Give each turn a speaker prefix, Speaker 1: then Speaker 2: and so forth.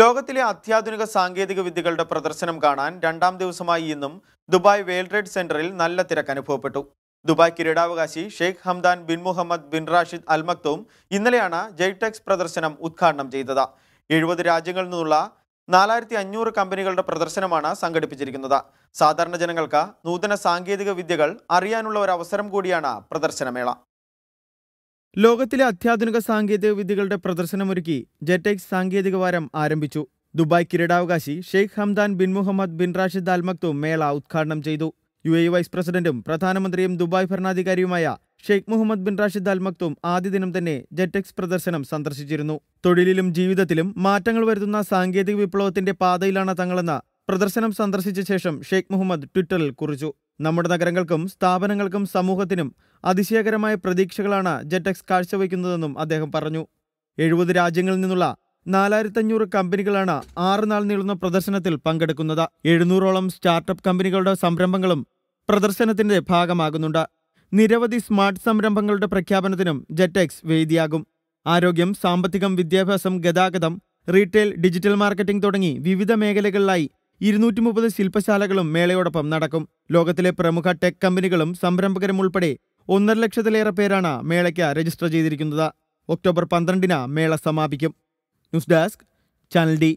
Speaker 1: ലോകത്തിലെ അത്യാധുനിക സാങ്കേതിക വിദ്യകളുടെ പ്രദർശനം കാണാൻ രണ്ടാം ദിവസമായി ഇന്നും ദുബായ് വേൾഡ് ട്രേഡ് സെന്ററിൽ നല്ല തിരക്ക് അനുഭവപ്പെട്ടു ദുബായ് കിരീടാവകാശി Sheikh Hamdan bin Mohammed bin Rashid Al Maktoum ഇന്നലെയാണ് ജെയ്ടെക്സ് പ്രദർശനം ഉദ്ഘാടനം ചെയ്തത് എഴുപത് രാജ്യങ്ങളിൽ നിന്നുള്ള നാലായിരത്തി അഞ്ഞൂറ് കമ്പനികളുടെ പ്രദർശനമാണ് സംഘടിപ്പിച്ചിരിക്കുന്നത് സാധാരണ ജനങ്ങൾക്ക് നൂതന സാങ്കേതിക വിദ്യകൾ അറിയാനുള്ള ഒരു അവസരം കൂടിയാണ് പ്രദർശനമേള ലോകത്തിലെ അത്യാധുനിക സാങ്കേതിക വിദ്യകളുടെ പ്രദർശനമൊരുക്കി ജെറ്റെക്സ് സാങ്കേതിക വാരം ആരംഭിച്ചു ദുബായ് കിരീടാവകാശി Sheikh Hamdan bin Mohammed bin Rashid Al മേള ഉദ്ഘാടനം ചെയ്തു യു എ വൈസ് പ്രസിഡന്റും പ്രധാനമന്ത്രിയും ദുബായ് ഭരണാധികാരിയുമായ Sheikh Mohammed bin Rashid Al ആദ്യ ദിനം തന്നെ ജെറ്റെക്സ് പ്രദർശനം സന്ദർശിച്ചിരുന്നു തൊഴിലിലും ജീവിതത്തിലും മാറ്റങ്ങൾ വരുത്തുന്ന സാങ്കേതിക വിപ്ലവത്തിന്റെ പാതയിലാണ് തങ്ങളെന്ന് പ്രദർശനം സന്ദർശിച്ച ശേഷം ഷെയ്ഖ് മുഹമ്മദ് ട്വിറ്ററിൽ കുറിച്ചു നമ്മുടെ നഗരങ്ങൾക്കും സ്ഥാപനങ്ങൾക്കും സമൂഹത്തിനും അതിശയകരമായ പ്രതീക്ഷകളാണ് ജെറ്റെക്സ് കാഴ്ചവയ്ക്കുന്നതെന്നും അദ്ദേഹം പറഞ്ഞു എഴുപത് രാജ്യങ്ങളിൽ നിന്നുള്ള നാലായിരത്തഞ്ഞൂറ് കമ്പനികളാണ് ആറ് നാൾ നീളുന്ന പ്രദർശനത്തിൽ പങ്കെടുക്കുന്നത് എഴുന്നൂറോളം സ്റ്റാർട്ടപ്പ് കമ്പനികളുടെ സംരംഭങ്ങളും പ്രദർശനത്തിന്റെ ഭാഗമാകുന്നുണ്ട് നിരവധി സ്മാർട്ട് സംരംഭങ്ങളുടെ പ്രഖ്യാപനത്തിനും ജെറ്റെക്സ് വേദിയാകും ആരോഗ്യം സാമ്പത്തികം വിദ്യാഭ്യാസം ഗതാഗതം റീറ്റെയിൽ ഡിജിറ്റൽ മാർക്കറ്റിംഗ് തുടങ്ങി വിവിധ മേഖലകളിലായി ഇരുന്നൂറ്റി മുപ്പത് ശില്പശാലകളും മേളയോടൊപ്പം നടക്കും ലോകത്തിലെ പ്രമുഖ ടെക് കമ്പനികളും സംരംഭകരും ഉൾപ്പെടെ ഒന്നര ലക്ഷത്തിലേറെ പേരാണ് മേളയ്ക്ക് രജിസ്റ്റർ ചെയ്തിരിക്കുന്നത് ഒക്ടോബർ പന്ത്രണ്ടിന് മേള സമാപിക്കും ന്യൂസ് ഡെസ്ക് ചാനൽ ഡി